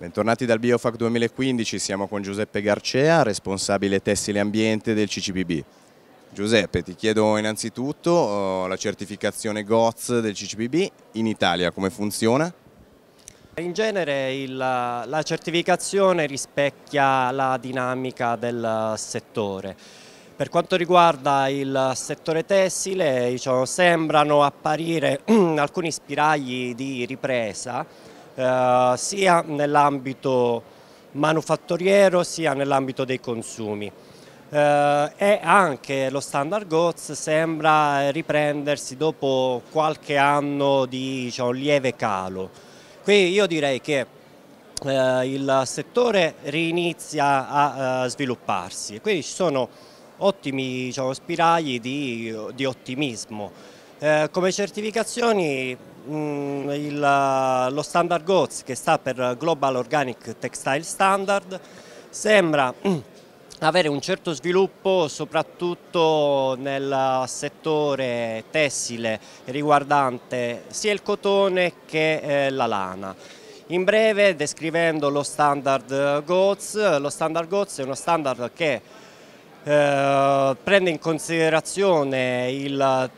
Bentornati dal Biofac 2015, siamo con Giuseppe Garcea, responsabile tessile ambiente del CCPB. Giuseppe, ti chiedo innanzitutto oh, la certificazione GOTS del CCPB in Italia, come funziona? In genere il, la certificazione rispecchia la dinamica del settore. Per quanto riguarda il settore tessile diciamo, sembrano apparire alcuni spiragli di ripresa eh, sia nell'ambito manufatturiero sia nell'ambito dei consumi. Eh, e anche lo standard GOTS sembra riprendersi dopo qualche anno di diciamo, lieve calo. Quindi io direi che eh, il settore rinizia a, a eh, svilupparsi, quindi ci sono ottimi diciamo, spiragli di, di ottimismo. Eh, come certificazioni mh, mm, il, eh, lo standard GOATS che sta per Global Organic Textile Standard sembra mh, mm, avere un certo sviluppo soprattutto nel settore tessile riguardante sia il cotone che eh, la lana. In breve, descrivendo lo standard GOATS, lo standard GOATS è uno standard che eh, prende in considerazione il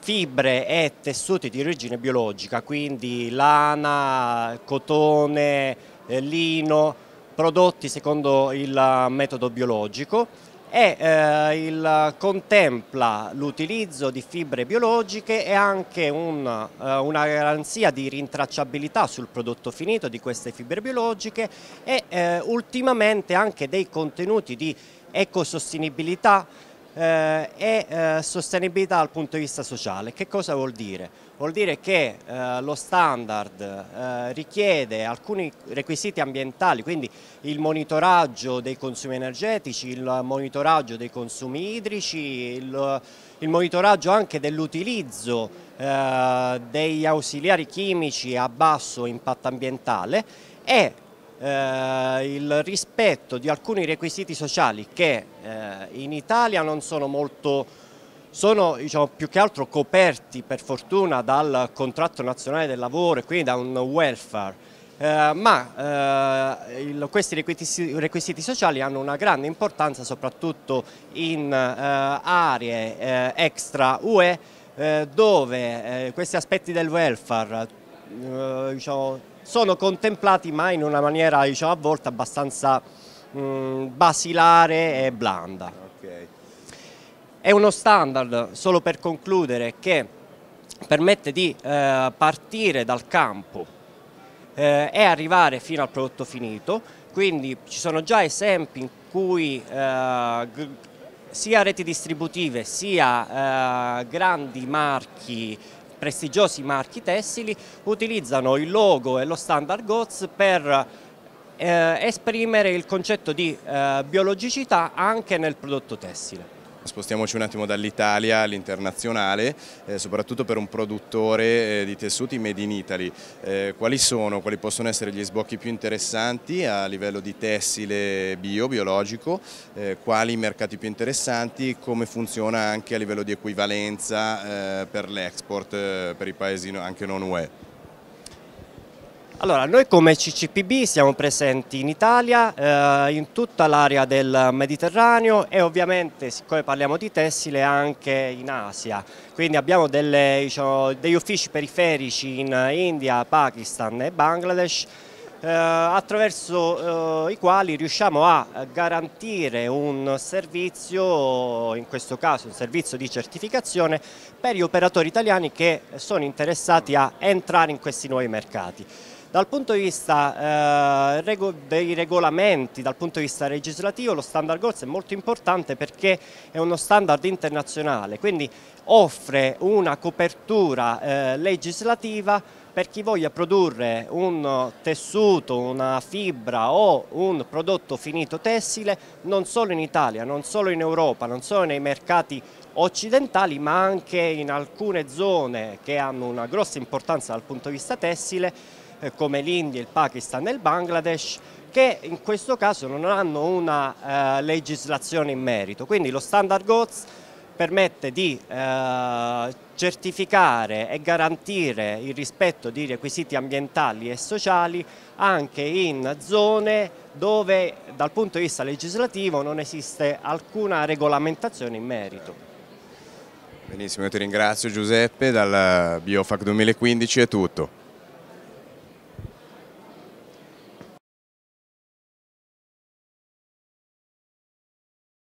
fibre e tessuti di origine biologica, quindi lana, cotone, eh, lino, prodotti secondo il eh, metodo biologico e eh, il, contempla l'utilizzo di fibre biologiche e anche un, eh, una garanzia di rintracciabilità sul prodotto finito di queste fibre biologiche e eh, ultimamente anche dei contenuti di ecosostenibilità eh, e eh, sostenibilità dal punto di vista sociale. Che cosa vuol dire? Vuol dire che eh, lo standard eh, richiede alcuni requisiti ambientali, quindi il monitoraggio dei consumi energetici, il monitoraggio dei consumi idrici, il, il monitoraggio anche dell'utilizzo eh, degli ausiliari chimici a basso impatto ambientale e eh, il rispetto di alcuni requisiti sociali che eh, in Italia non sono molto, sono diciamo, più che altro coperti per fortuna dal contratto nazionale del lavoro e quindi da un welfare. Eh, ma eh, il, questi requisiti, requisiti, sociali hanno una grande importanza soprattutto in eh, aree eh, extra UE eh, dove eh, questi aspetti del welfare diciamo, sono contemplati ma in una maniera diciamo, a volte abbastanza mh, mm, basilare e blanda. Okay. È uno standard, solo per concludere, che permette di eh, partire dal campo eh, e arrivare fino al prodotto finito, quindi ci sono già esempi in cui eh, sia reti distributive sia eh, grandi marchi prestigiosi marchi tessili utilizzano il logo e lo standard GOTS per eh, esprimere il concetto di eh, biologicità anche nel prodotto tessile. Spostiamoci un attimo dall'Italia all'internazionale, eh, soprattutto per un produttore eh, di tessuti made in Italy. Eh, quali sono, quali possono essere gli sbocchi più interessanti a livello di tessile bio, biologico, eh, quali i mercati più interessanti, come funziona anche a livello di equivalenza eh, per l'export eh, per i paesi anche non UE? Allora, noi come CCPB siamo presenti in Italia, eh, in tutta l'area del Mediterraneo e ovviamente, siccome parliamo di tessile, anche in Asia. Quindi abbiamo delle, diciamo, degli uffici periferici in India, Pakistan e Bangladesh eh, attraverso eh, i quali riusciamo a garantire un servizio, in questo caso un servizio di certificazione per gli operatori italiani che sono interessati a entrare in questi nuovi mercati. Dal punto di vista eh, dei regolamenti, dal punto di vista legislativo, lo standard goals è molto importante perché è uno standard internazionale, quindi offre una copertura eh, legislativa per chi voglia produrre un tessuto, una fibra o un prodotto finito tessile non solo in Italia, non solo in Europa, non solo nei mercati occidentali ma anche in alcune zone che hanno una grossa importanza dal punto di vista tessile eh, come l'India, il Pakistan e il Bangladesh che in questo caso non hanno una eh, legislazione in merito. Quindi lo standard GOTS permette di eh, certificare e garantire il rispetto di requisiti ambientali e sociali anche in zone dove dal punto di vista legislativo non esiste alcuna regolamentazione in merito. Benissimo, io ti ringrazio Giuseppe, dal Biofac 2015 è tutto.